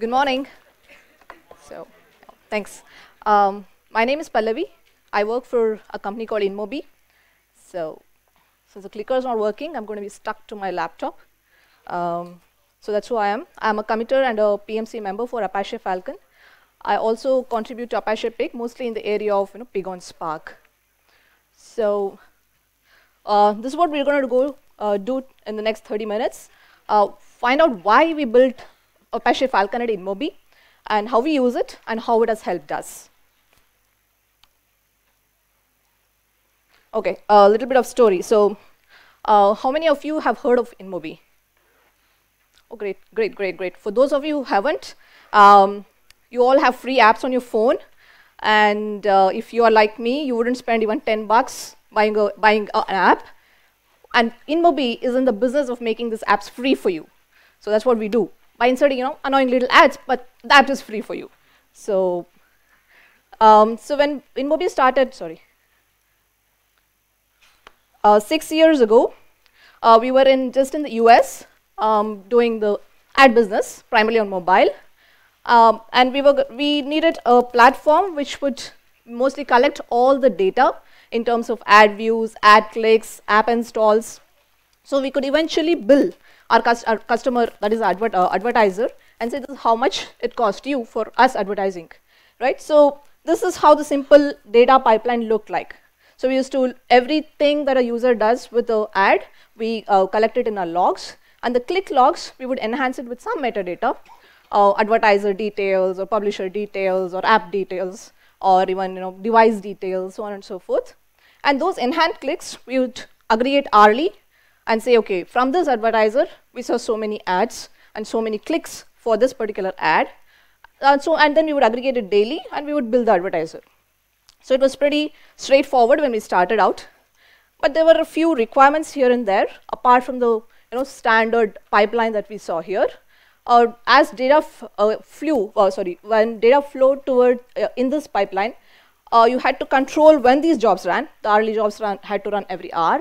Good morning. So, thanks. Um, my name is Pallavi. I work for a company called InMobi. So, since the clicker is not working, I'm going to be stuck to my laptop. Um, so that's who I am. I'm a committer and a PMC member for Apache Falcon. I also contribute to Apache Pig, mostly in the area of you know, Pig on Spark. So uh, this is what we're going to go uh, do in the next 30 minutes. Uh, find out why we built Apache Falconet in Mobi and how we use it and how it has helped us. Okay, a little bit of story. So uh, how many of you have heard of InMobi? Oh, great, great, great, great. For those of you who haven't, um, you all have free apps on your phone. And uh, if you are like me, you wouldn't spend even 10 bucks buying, a, buying a, an app. And InMobi is in the business of making these apps free for you. So that's what we do by inserting, you know, annoying little ads, but that is free for you. So, um, so when InMobi started, sorry, uh, six years ago, uh, we were in just in the US um, doing the ad business primarily on mobile, um, and we were we needed a platform which would mostly collect all the data in terms of ad views, ad clicks, app installs, so we could eventually bill our, cust our customer, that is adver uh, advertiser, and say this is how much it cost you for us advertising, right? So this is how the simple data pipeline looked like. So we used to, everything that a user does with the ad, we uh, collect it in our logs, and the click logs, we would enhance it with some metadata, uh, advertiser details or publisher details or app details or even you know device details, so on and so forth. And those enhanced clicks we would aggregate hourly and say, okay, from this advertiser, we saw so many ads and so many clicks for this particular ad. And, uh, so, and then we would aggregate it daily and we would build the advertiser. So it was pretty straightforward when we started out. But there were a few requirements here and there, apart from the you know, standard pipeline that we saw here. Uh, as data uh, flew, oh, sorry, when data flowed toward uh, in this pipeline, uh, you had to control when these jobs ran. The hourly jobs ran, had to run every hour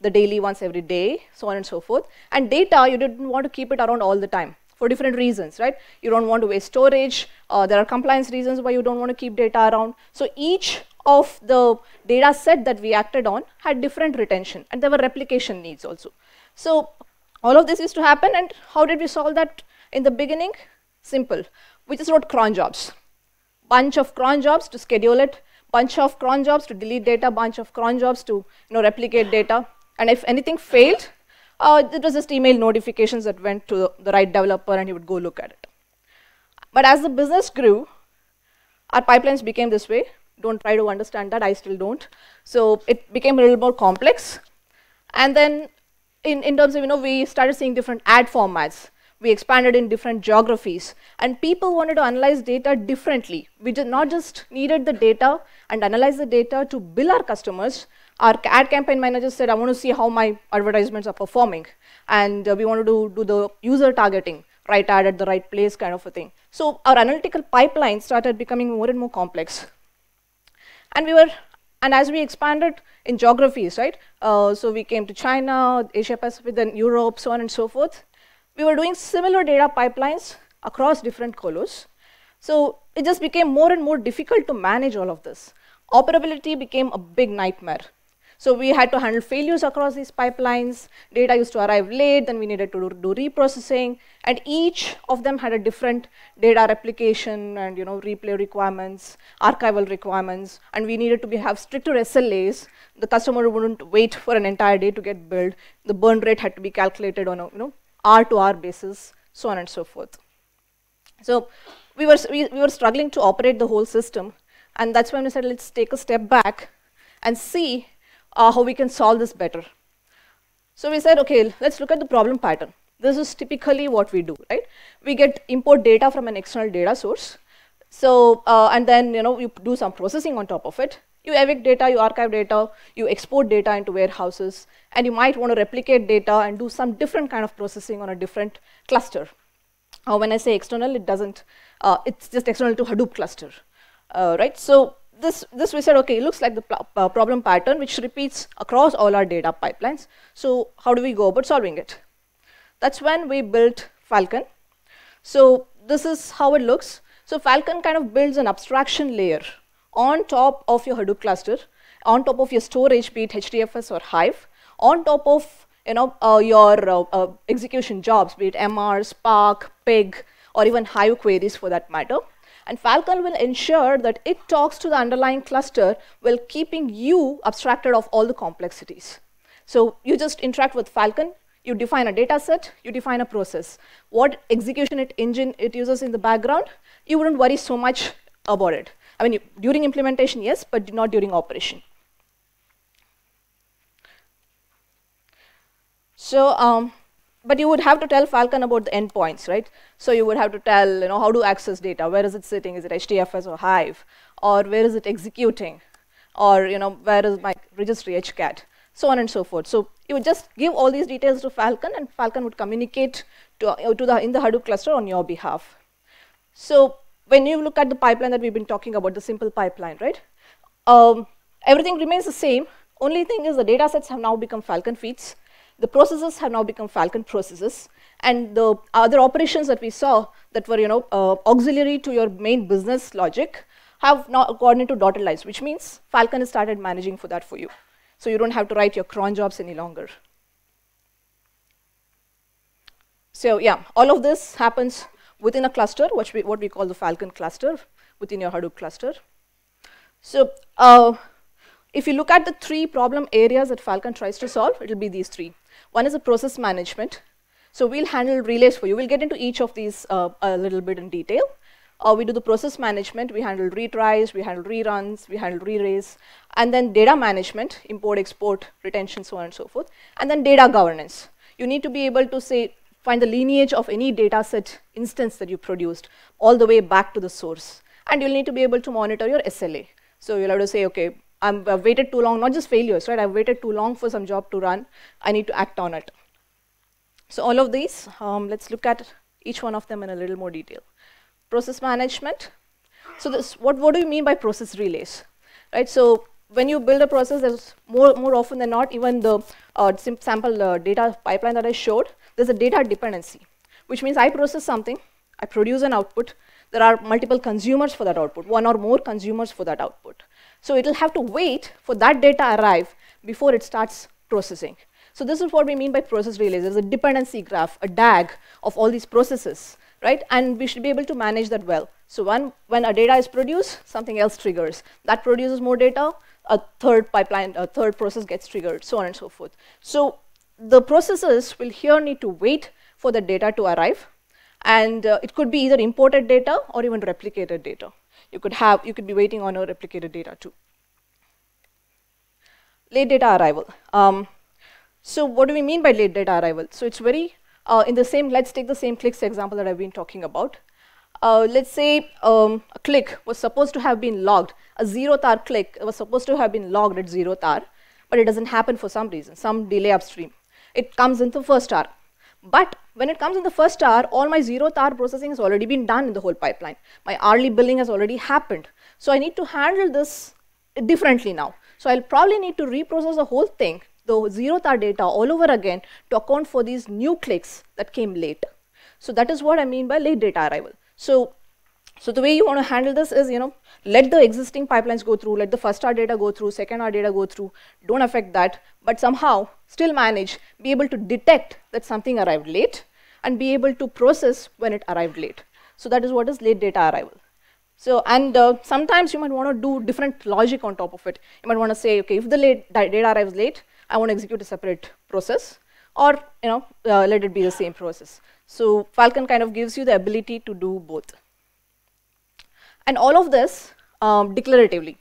the daily once every day, so on and so forth. And data, you didn't want to keep it around all the time for different reasons, right? You don't want to waste storage. Uh, there are compliance reasons why you don't want to keep data around. So each of the data set that we acted on had different retention and there were replication needs also. So all of this used to happen and how did we solve that in the beginning? Simple. We just wrote cron jobs. Bunch of cron jobs to schedule it, bunch of cron jobs to delete data, bunch of cron jobs to you know, replicate data. And if anything failed, uh, it was just email notifications that went to the right developer and he would go look at it. But as the business grew, our pipelines became this way. Don't try to understand that, I still don't. So it became a little more complex. And then in, in terms of, you know, we started seeing different ad formats. We expanded in different geographies. And people wanted to analyze data differently. We did not just needed the data and analyze the data to bill our customers, our ad campaign manager said, I want to see how my advertisements are performing. And uh, we want to do, do the user targeting, right ad at the right place kind of a thing. So our analytical pipeline started becoming more and more complex. And we were, and as we expanded in geographies, right? Uh, so we came to China, Asia Pacific, then Europe, so on and so forth. We were doing similar data pipelines across different colos. So it just became more and more difficult to manage all of this. Operability became a big nightmare. So we had to handle failures across these pipelines. Data used to arrive late, then we needed to do, do reprocessing. And each of them had a different data replication and you know replay requirements, archival requirements. And we needed to be, have stricter SLAs. The customer wouldn't wait for an entire day to get billed. The burn rate had to be calculated on a you know R to R basis, so on and so forth. So we were, we, we were struggling to operate the whole system. And that's when we said, let's take a step back and see uh, how we can solve this better. So we said, okay, let's look at the problem pattern. This is typically what we do, right? We get import data from an external data source. So, uh, and then, you know, you do some processing on top of it. You evict data, you archive data, you export data into warehouses, and you might want to replicate data and do some different kind of processing on a different cluster. Uh, when I say external, it doesn't, uh, it's just external to Hadoop cluster, uh, right? So this, this we said, okay, it looks like the uh, problem pattern which repeats across all our data pipelines. So how do we go about solving it? That's when we built Falcon. So this is how it looks. So Falcon kind of builds an abstraction layer on top of your Hadoop cluster, on top of your storage, be it HDFS or Hive, on top of you know, uh, your uh, uh execution jobs, be it MR, Spark, Pig, or even Hive queries for that matter. And Falcon will ensure that it talks to the underlying cluster while keeping you abstracted of all the complexities. So you just interact with Falcon, you define a data set, you define a process. What execution it engine it uses in the background, you wouldn't worry so much about it. I mean, during implementation, yes, but not during operation. So um, but you would have to tell Falcon about the endpoints, right? So you would have to tell, you know, how to access data. Where is it sitting? Is it HDFS or Hive? Or where is it executing? Or, you know, where is my registry HCAT? So on and so forth. So you would just give all these details to Falcon, and Falcon would communicate to, uh, to the, in the Hadoop cluster on your behalf. So when you look at the pipeline that we've been talking about, the simple pipeline, right? Um, everything remains the same. Only thing is the data sets have now become Falcon feeds. The processes have now become Falcon processes. And the other operations that we saw that were, you know, uh, auxiliary to your main business logic have now gone into dotted lines, which means Falcon has started managing for that for you. So you don't have to write your cron jobs any longer. So yeah, all of this happens within a cluster, which we, what we call the Falcon cluster within your Hadoop cluster. So uh, if you look at the three problem areas that Falcon tries to solve, it'll be these three. One is a process management. So we'll handle relays for you. We'll get into each of these uh, a little bit in detail. Uh, we do the process management. We handle retries, we handle reruns, we handle re runs and then data management, import, export, retention, so on and so forth. And then data governance. You need to be able to say, find the lineage of any data set instance that you produced all the way back to the source. And you'll need to be able to monitor your SLA. So you'll have to say, okay, i have waited too long, not just failures, right? I've waited too long for some job to run. I need to act on it. So all of these, um, let's look at each one of them in a little more detail. Process management. So this, what, what do you mean by process relays? Right, so when you build a process, there's more, more often than not, even the uh, sample uh, data pipeline that I showed, there's a data dependency, which means I process something, I produce an output, there are multiple consumers for that output, one or more consumers for that output. So it will have to wait for that data arrive before it starts processing. So this is what we mean by process relays. There's a dependency graph, a DAG of all these processes, right? And we should be able to manage that well. So when, when a data is produced, something else triggers. That produces more data, a third pipeline, a third process gets triggered, so on and so forth. So the processes will here need to wait for the data to arrive. And uh, it could be either imported data or even replicated data you could have, you could be waiting on a replicated data too. Late data arrival. Um, so what do we mean by late data arrival? So it's very, uh, in the same, let's take the same clicks example that I've been talking about. Uh, let's say um, a click was supposed to have been logged, a zeroth hour click was supposed to have been logged at zeroth hour, but it doesn't happen for some reason, some delay upstream. It comes in the first hour. But when it comes in the first hour, all my zeroth hour processing has already been done in the whole pipeline. My hourly billing has already happened. So I need to handle this differently now. So I'll probably need to reprocess the whole thing, the zeroth hour data all over again to account for these new clicks that came late. So that is what I mean by late data arrival. So so the way you want to handle this is, you know, let the existing pipelines go through, let the first hour data go through, second hour data go through, don't affect that, but somehow still manage, be able to detect that something arrived late and be able to process when it arrived late. So that is what is late data arrival. So, and uh, sometimes you might want to do different logic on top of it. You might want to say, okay, if the late data arrives late, I want to execute a separate process or, you know, uh, let it be the same process. So Falcon kind of gives you the ability to do both. And all of this um, declaratively.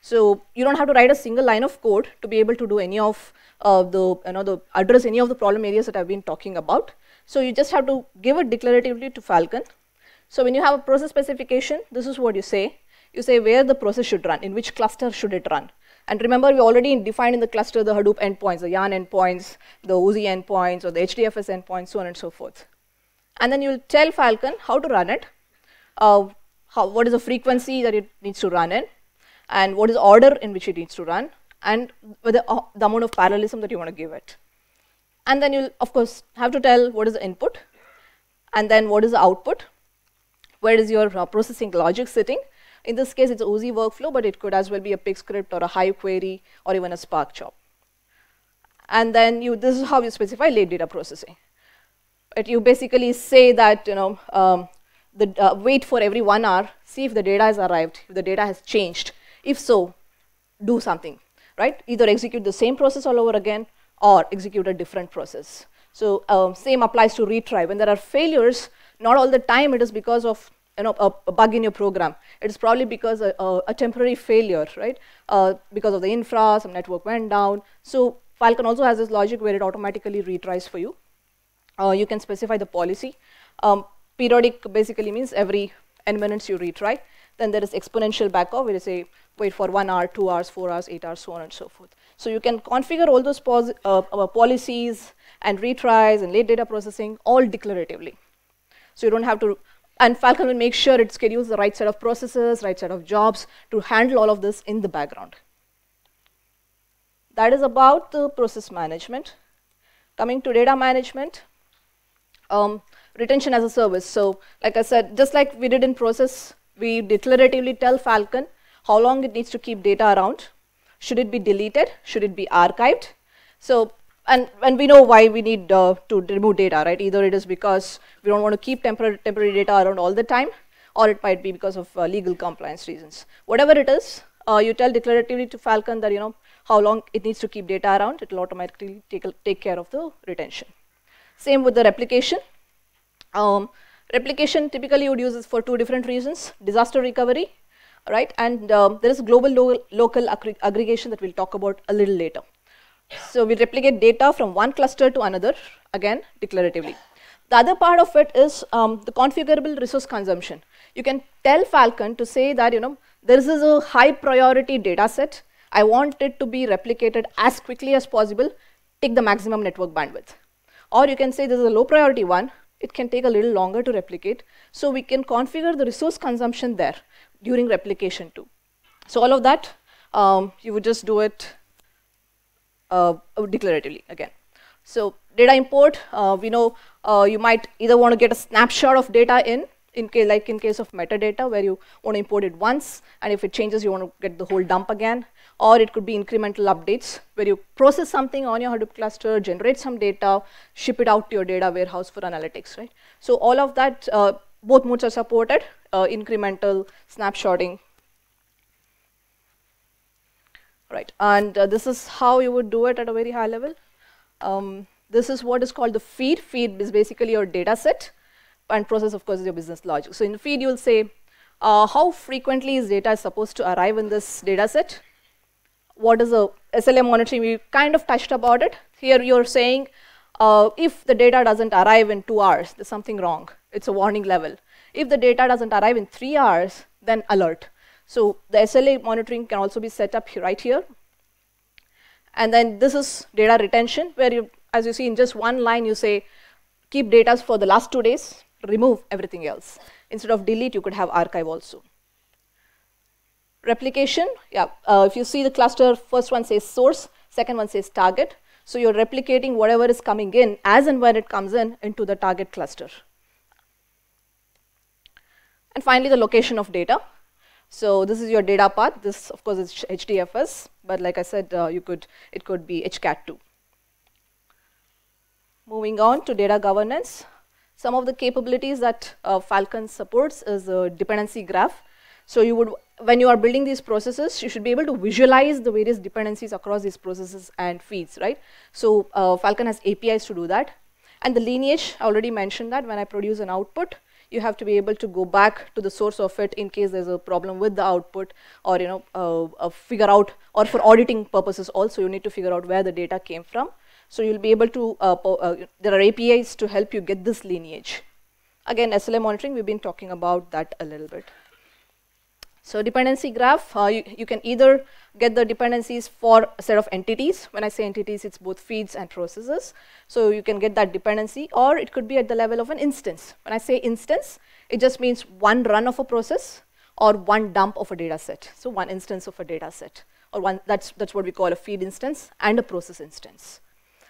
So you don't have to write a single line of code to be able to do any of uh, the, you know, the address any of the problem areas that I've been talking about. So you just have to give it declaratively to Falcon. So when you have a process specification, this is what you say. You say where the process should run, in which cluster should it run. And remember, we already defined in the cluster the Hadoop endpoints, the YARN endpoints, the OOZI endpoints, or the HDFS endpoints, so on and so forth. And then you'll tell Falcon how to run it, uh, how, what is the frequency that it needs to run in, and what is order in which it needs to run, and whether, uh, the amount of parallelism that you want to give it. And then you'll, of course, have to tell what is the input, and then what is the output, where is your uh, processing logic sitting. In this case, it's OZ workflow, but it could as well be a pig script or a Hive query or even a Spark job. And then you, this is how you specify late data processing. But you basically say that you know um, the, uh, wait for every one hour, see if the data has arrived, if the data has changed. If so, do something, right? Either execute the same process all over again or execute a different process. So um, same applies to retry. When there are failures, not all the time it is because of you know, a, a bug in your program. It is probably because a, a, a temporary failure, right? Uh, because of the infra, some network went down. So Falcon also has this logic where it automatically retries for you. Uh, you can specify the policy. Um, Periodic basically means every n minutes you retry. Then there is exponential backoff, where you say wait for one hour, two hours, four hours, eight hours, so on and so forth. So you can configure all those uh, uh, policies and retries and late data processing all declaratively. So you don't have to, and Falcon will make sure it schedules the right set of processes, right set of jobs to handle all of this in the background. That is about the process management. Coming to data management, um, retention as a service. So like I said, just like we did in process, we declaratively tell Falcon how long it needs to keep data around. Should it be deleted? Should it be archived? So, and, and we know why we need uh, to remove data, right? Either it is because we don't want to keep temporary, temporary data around all the time, or it might be because of uh, legal compliance reasons. Whatever it is, uh, you tell declaratively to Falcon that, you know, how long it needs to keep data around, it will automatically take, take care of the retention. Same with the replication. Um, replication typically you would use this for two different reasons, disaster recovery, right? And um, there is global lo local aggregation that we'll talk about a little later. So we replicate data from one cluster to another, again declaratively. The other part of it is um, the configurable resource consumption. You can tell Falcon to say that, you know, this is a high priority data set. I want it to be replicated as quickly as possible, take the maximum network bandwidth. Or you can say this is a low priority one, it can take a little longer to replicate. So we can configure the resource consumption there during replication too. So all of that, um, you would just do it uh, declaratively again. So data import, uh, we know uh, you might either want to get a snapshot of data in, in case, like in case of metadata where you want to import it once and if it changes you want to get the whole dump again or it could be incremental updates where you process something on your Hadoop cluster, generate some data, ship it out to your data warehouse for analytics, right? So all of that, uh, both modes are supported, uh, incremental, snapshotting. Right, and uh, this is how you would do it at a very high level. Um, this is what is called the feed. Feed is basically your data set and process, of course, is your business logic. So in feed, you'll say, uh, how frequently is data supposed to arrive in this data set? what is a SLA monitoring, we kind of touched about it. Here you're saying uh, if the data doesn't arrive in two hours, there's something wrong. It's a warning level. If the data doesn't arrive in three hours, then alert. So the SLA monitoring can also be set up right here. And then this is data retention, where you, as you see in just one line, you say, keep data for the last two days, remove everything else. Instead of delete, you could have archive also. Replication, yeah, uh, if you see the cluster, first one says source, second one says target. So you're replicating whatever is coming in as and when it comes in into the target cluster. And finally, the location of data. So this is your data path. This, of course, is HDFS, but like I said, uh, you could it could be HCAT too. Moving on to data governance, some of the capabilities that uh, Falcon supports is a dependency graph. So you would when you are building these processes, you should be able to visualize the various dependencies across these processes and feeds, right? So uh, Falcon has APIs to do that. And the lineage, I already mentioned that when I produce an output, you have to be able to go back to the source of it in case there's a problem with the output or, you know, uh, uh, figure out, or for auditing purposes also, you need to figure out where the data came from. So you'll be able to, uh, uh, there are APIs to help you get this lineage. Again, SLA monitoring, we've been talking about that a little bit. So dependency graph, uh, you, you can either get the dependencies for a set of entities. When I say entities, it's both feeds and processes. So you can get that dependency or it could be at the level of an instance. When I say instance, it just means one run of a process or one dump of a data set. So one instance of a data set or one, that's, that's what we call a feed instance and a process instance.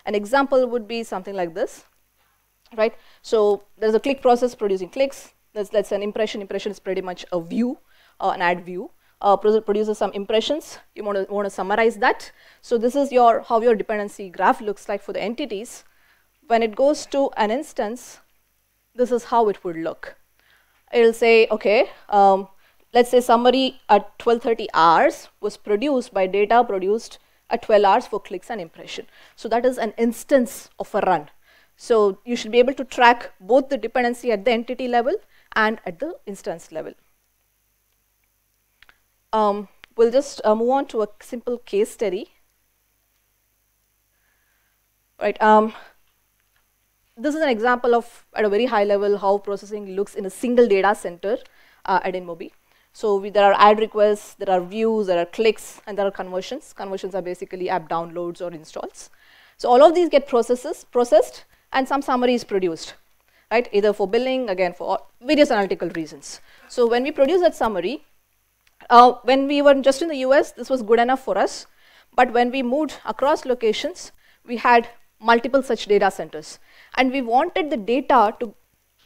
An example would be something like this, right? So there's a click process producing clicks. That's, that's an impression. Impression is pretty much a view uh, an ad view. Uh, produces some impressions. You want to, want to summarize that. So this is your how your dependency graph looks like for the entities. When it goes to an instance, this is how it would look. It'll say, okay, um, let's say summary at 12.30 hours was produced by data produced at 12 hours for clicks and impression. So that is an instance of a run. So you should be able to track both the dependency at the entity level and at the instance level um, we will just uh, move on to a simple case study. Right. Um, this is an example of, at a very high level, how processing looks in a single data center uh, at InMobi. So we, there are ad requests, there are views, there are clicks, and there are conversions. Conversions are basically app downloads or installs. So all of these get processes, processed and some summary is produced, right? Either for billing, again, for various analytical reasons. So when we produce that summary, uh, when we were just in the US, this was good enough for us. But when we moved across locations, we had multiple such data centers. And we wanted the data to,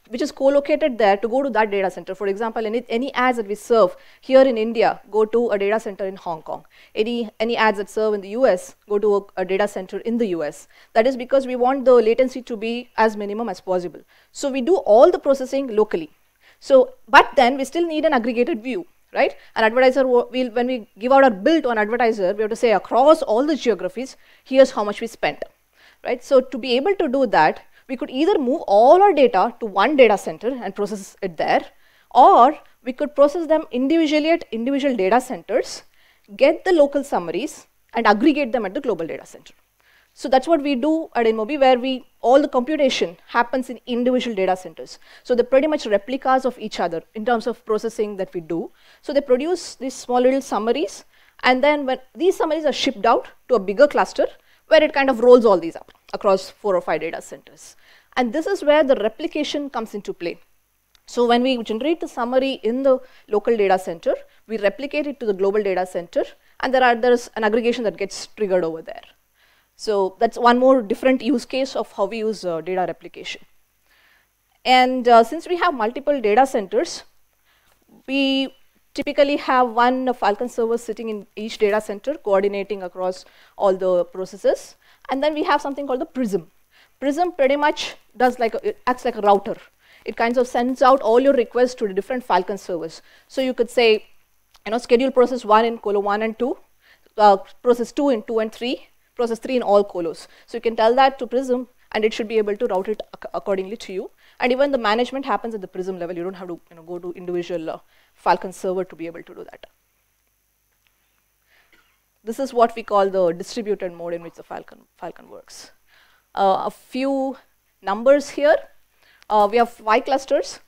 which is co-located there to go to that data center. For example, any, any ads that we serve here in India go to a data center in Hong Kong. Any, any ads that serve in the US go to a, a data center in the US. That is because we want the latency to be as minimum as possible. So we do all the processing locally. So, but then we still need an aggregated view right? An advertiser, will, when we give out our bill to an advertiser, we have to say across all the geographies, here's how much we spent, right? So to be able to do that, we could either move all our data to one data center and process it there, or we could process them individually at individual data centers, get the local summaries, and aggregate them at the global data center. So that's what we do at InMobi, where we all the computation happens in individual data centers. So they're pretty much replicas of each other in terms of processing that we do. So they produce these small little summaries, and then when these summaries are shipped out to a bigger cluster, where it kind of rolls all these up across four or five data centers. And this is where the replication comes into play. So when we generate the summary in the local data center, we replicate it to the global data center, and there are, there's an aggregation that gets triggered over there. So that's one more different use case of how we use uh, data replication. And uh, since we have multiple data centers, we typically have one Falcon server sitting in each data center coordinating across all the processes. And then we have something called the Prism. Prism pretty much does like a, acts like a router. It kind of sends out all your requests to the different Falcon servers. So you could say, you know, schedule process 1 in colo 1 and 2, uh, process 2 in 2 and 3, process 3 in all colos. So you can tell that to Prism and it should be able to route it ac accordingly to you. And even the management happens at the Prism level. You don't have to you know, go to individual uh, Falcon server to be able to do that. This is what we call the distributed mode in which the Falcon, Falcon works. Uh, a few numbers here. Uh, we have five clusters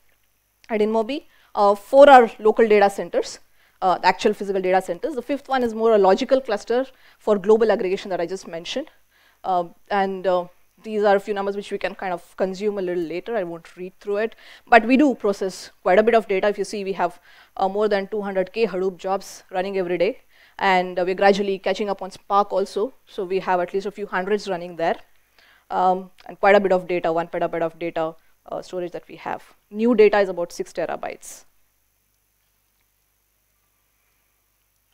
at InMobi. Uh, four are local data centers uh, the actual physical data centers. The fifth one is more a logical cluster for global aggregation that I just mentioned. Uh, and uh, these are a few numbers which we can kind of consume a little later. I won't read through it. But we do process quite a bit of data. If you see, we have uh, more than 200K Hadoop jobs running every day. And uh, we're gradually catching up on Spark also. So we have at least a few hundreds running there. Um, and quite a bit of data, one petabyte of data uh, storage that we have. New data is about six terabytes.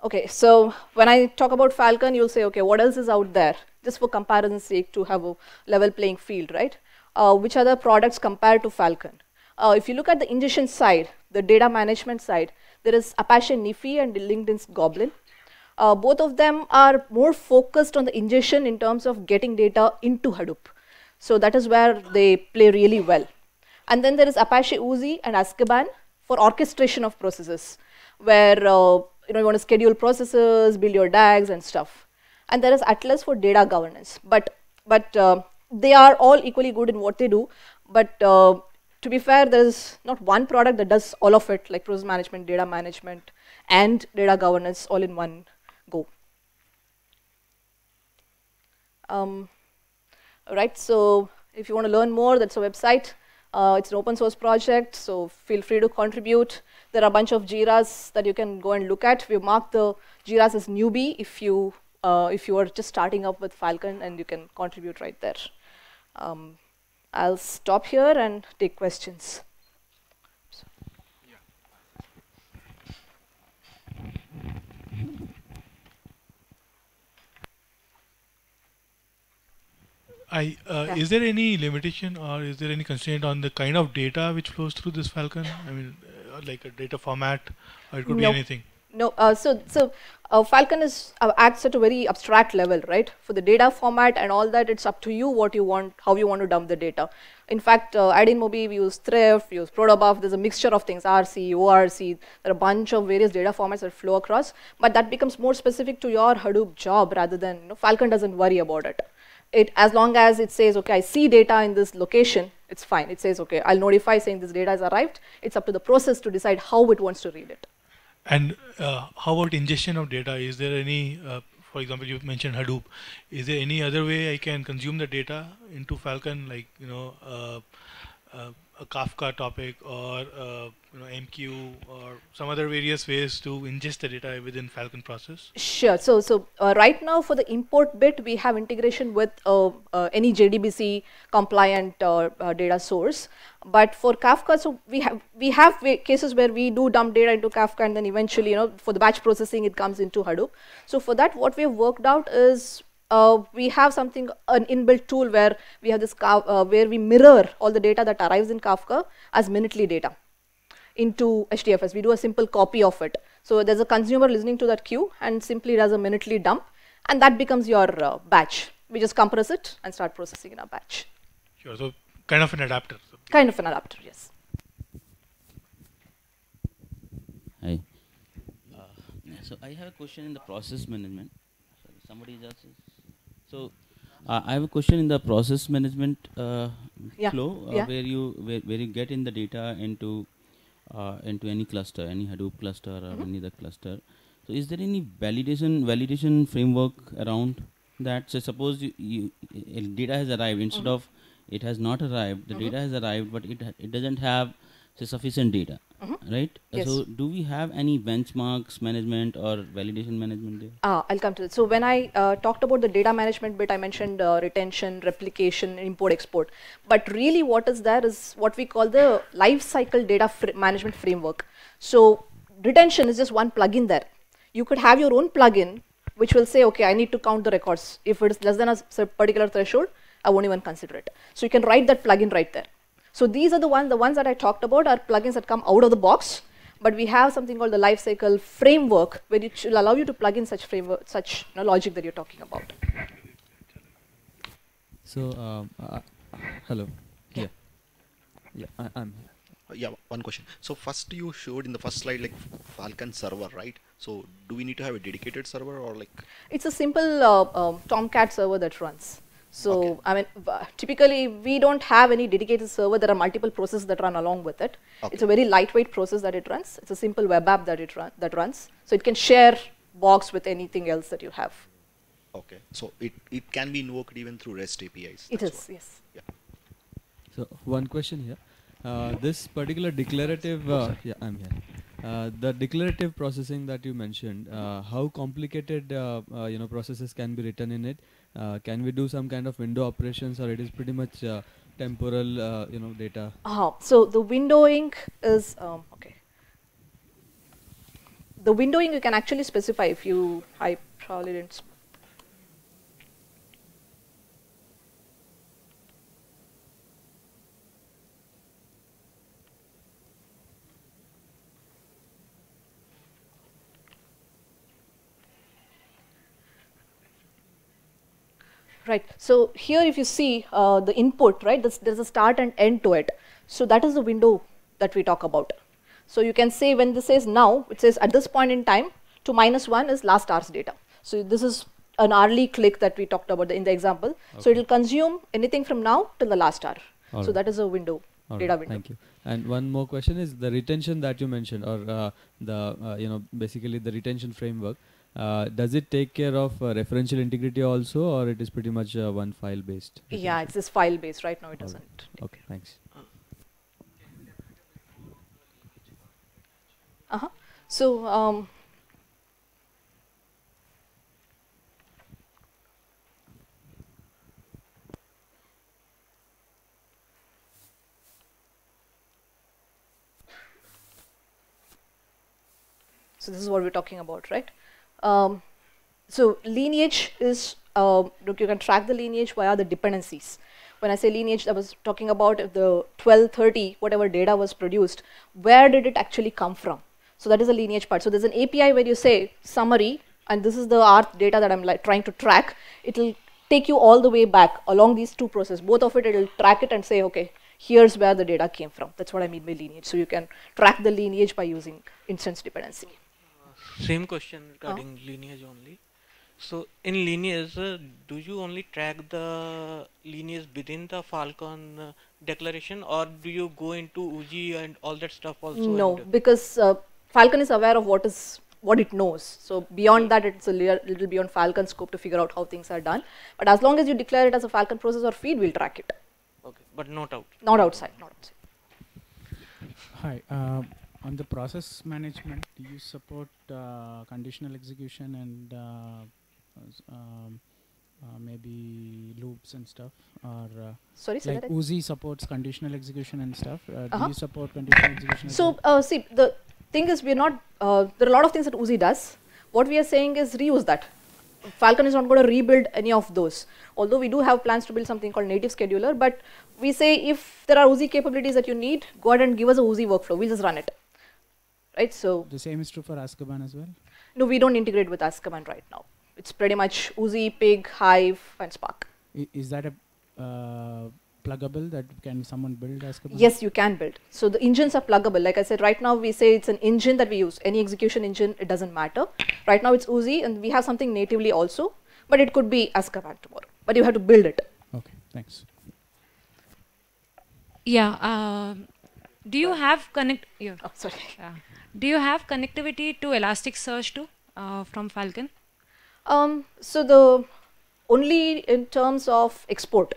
Okay, so when I talk about Falcon, you'll say, okay, what else is out there? Just for comparison's sake to have a level playing field, right? Uh, which other products compare to Falcon? Uh, if you look at the ingestion side, the data management side, there is Apache Nifi and LinkedIn's Goblin. Uh, both of them are more focused on the ingestion in terms of getting data into Hadoop. So that is where they play really well. And then there is Apache Uzi and Azkaban for orchestration of processes, where uh, you know, you want to schedule processes, build your DAGs and stuff. And there is Atlas for data governance. But, but uh, they are all equally good in what they do. But uh, to be fair, there is not one product that does all of it, like process management, data management, and data governance all in one go. Um, all right, so if you want to learn more, that's a website. Uh, it's an open source project, so feel free to contribute. There are a bunch of Jiras that you can go and look at. We mark the Jiras as newbie if you, uh, if you are just starting up with Falcon and you can contribute right there. Um, I'll stop here and take questions. I, uh, yeah. Is there any limitation or is there any constraint on the kind of data which flows through this Falcon? I mean, like a data format, or it could be anything? No, uh, so so uh, Falcon is uh, acts at a very abstract level, right? For the data format and all that, it's up to you what you want, how you want to dump the data. In fact, uh, at InMobi, we use Thrift, we use Protobuf, there's a mixture of things, RC, ORC, there are a bunch of various data formats that flow across, but that becomes more specific to your Hadoop job rather than, you know, Falcon doesn't worry about it. It, as long as it says, okay, I see data in this location, it's fine. It says, okay, I'll notify saying this data has arrived. It's up to the process to decide how it wants to read it. And uh, how about ingestion of data? Is there any, uh, for example, you mentioned Hadoop. Is there any other way I can consume the data into Falcon, like, you know, uh, uh a Kafka topic or uh, you know, MQ or some other various ways to ingest the data within Falcon process? Sure. So, so uh, right now for the import bit, we have integration with uh, uh any JDBC compliant uh, uh, data source. But for Kafka, so we have we have cases where we do dump data into Kafka, and then eventually, you know, for the batch processing, it comes into Hadoop. So for that, what we have worked out is uh, we have something an inbuilt tool where we have this uh, where we mirror all the data that arrives in Kafka as minutely data into HDFS. We do a simple copy of it. So there's a consumer listening to that queue and simply does a minutely dump, and that becomes your uh, batch. We just compress it and start processing in a batch. Sure. So kind of an adapter. Kind of an adapter. Yes. Hi. Uh, so I have a question in the process management. Sorry, somebody else is. So uh, I have a question in the process management uh, yeah. flow, uh, yeah. where you where, where you get in the data into uh, into any cluster, any Hadoop cluster or mm -hmm. any other cluster. So is there any validation validation framework around that? So suppose you, you data has arrived instead mm -hmm. of it has not arrived. The mm -hmm. data has arrived, but it it doesn't have say, sufficient data. -hmm. right? Yes. So, do we have any benchmarks management or validation management there? Ah, I'll come to that. So, when I uh, talked about the data management bit, I mentioned uh, retention, replication, import export. But really, what is there is what we call the life cycle data fr management framework. So, retention is just one plugin there. You could have your own plugin which will say, okay, I need to count the records. If it is less than a particular threshold, I won't even consider it. So, you can write that plugin right there. So these are the ones, the ones that I talked about are plugins that come out of the box, but we have something called the lifecycle framework where it will allow you to plug in such framework, such you know, logic that you're talking about. So, um, uh, uh hello. Yeah. Yeah, I, am uh, yeah one question so first you showed in the first slide like falcon server right so do we need to have a dedicated server or like it's a simple uh, um, tomcat server that runs so, okay. I mean, typically we don't have any dedicated server. There are multiple processes that run along with it. Okay. It's a very lightweight process that it runs. It's a simple web app that it run, that runs. So it can share box with anything else that you have. Okay. So it, it can be invoked even through REST APIs. It is, what. yes. Yeah. So one question here. Uh, this particular declarative, uh, oh, yeah, I'm here. Uh, the declarative processing that you mentioned, uh, how complicated uh, uh, you know processes can be written in it, uh, can we do some kind of window operations or it is pretty much uh, temporal uh, you know data -huh. so the windowing is um, okay the windowing you can actually specify if you I probably didn't Right. So here if you see uh, the input, right, there's, there's a start and end to it. So that is the window that we talk about. So you can say when this says now, it says at this point in time, to minus 1 is last hour's data. So this is an hourly click that we talked about in the example. Okay. So it will consume anything from now till the last hour. All so right. that is a window, All data right. window. Thank you. And one more question is the retention that you mentioned or uh, the, uh, you know, basically the retention framework. Uh, does it take care of uh, referential integrity also or it is pretty much uh, one file based yeah it's this file based right now it All doesn't right. okay thanks uh-huh so um, So this is what we're talking about, right? Um, so lineage is, um, look, you can track the lineage via the dependencies. When I say lineage, I was talking about the 1230, whatever data was produced, where did it actually come from? So that is the lineage part. So there's an API where you say summary, and this is the art data that I'm like trying to track. It'll take you all the way back along these two processes. Both of it, it'll track it and say, okay, here's where the data came from. That's what I mean by lineage. So you can track the lineage by using instance dependency. Same question regarding oh. lineage only. So in lineage, uh, do you only track the lineage within the Falcon uh, declaration, or do you go into UGI and all that stuff also? No, because uh, Falcon is aware of what is what it knows. So beyond that, it's a little beyond Falcon scope to figure out how things are done. But as long as you declare it as a Falcon process or feed, we'll track it. Okay, but not out. Not outside. Not outside. Hi. Um, on the process management, do you support uh, conditional execution and uh, uh um, uh, maybe loops and stuff? Or uh, sorry, like Uzi supports conditional execution and stuff. -huh. Do uh-huh. you support conditional execution? So uh, see, the thing is, we're not. there are a lot of things that Uzi does. What we are saying is reuse that. Falcon is not going to rebuild any of those. Although we do have plans to build something called native scheduler, but we say if there are Uzi capabilities that you need, go ahead and give us a Uzi workflow. We'll just run it right? So the same is true for Azkaban as well. No, we don't integrate with Azkaban right now. It's pretty much Uzi, Pig, Hive, and Spark. I, is that a uh, pluggable that can someone build Azkaban? Yes, you can build. So the engines are pluggable. Like I said, right now we say it's an engine that we use. Any execution engine, it doesn't matter. Right now it's Uzi, and we have something natively also, but it could be Azkaban tomorrow. But you have to build it. Okay, thanks. Yeah. Uh, do you have connect? Yeah. Oh, sorry. Yeah. Do you have connectivity to Elasticsearch too uh, from Falcon? Um, so the only in terms of export,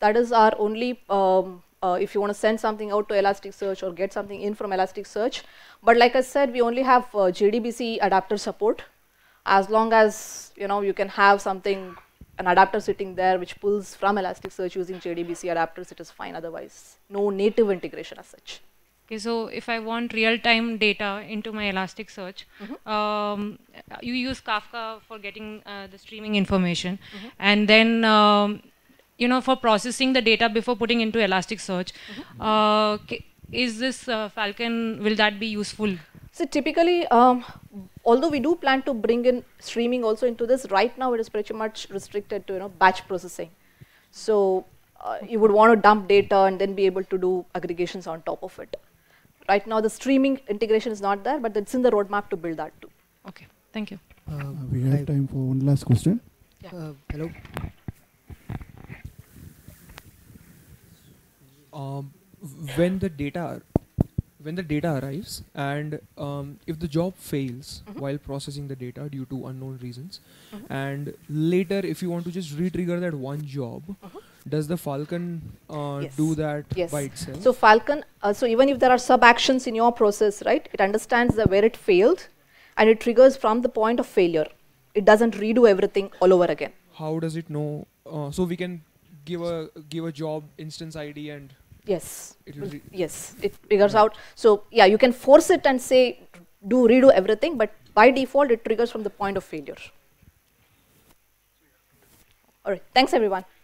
that is our only, um, uh, if you want to send something out to Elasticsearch or get something in from Elasticsearch. But like I said, we only have uh, JDBC adapter support. As long as, you know, you can have something, an adapter sitting there which pulls from Elasticsearch using JDBC adapters, it is fine otherwise. No native integration as such. Okay, so if I want real-time data into my Elasticsearch, mm -hmm. um, you use Kafka for getting uh, the streaming information, mm -hmm. and then um, you know for processing the data before putting into Elasticsearch. Mm -hmm. uh, is this uh, Falcon? Will that be useful? So typically, um, although we do plan to bring in streaming also into this, right now it is pretty much restricted to you know batch processing. So. Uh, you would want to dump data and then be able to do aggregations on top of it right now the streaming integration is not there, but it's in the roadmap to build that too. Okay, thank you. Uh, we have time for one last question. Yeah. Uh, hello. Um, when the data when the data arrives and um, if the job fails mm -hmm. while processing the data due to unknown reasons mm -hmm. and later if you want to just retrigger that one job mm -hmm. Does the Falcon uh, yes. do that yes. by itself? So Falcon, uh, so even if there are sub actions in your process, right, it understands the where it failed and it triggers from the point of failure. It doesn't redo everything all over again. How does it know? Uh, so we can give a give a job instance ID and yes, it yes, it figures right. out. So yeah, you can force it and say do redo everything, but by default it triggers from the point of failure. All right, thanks everyone.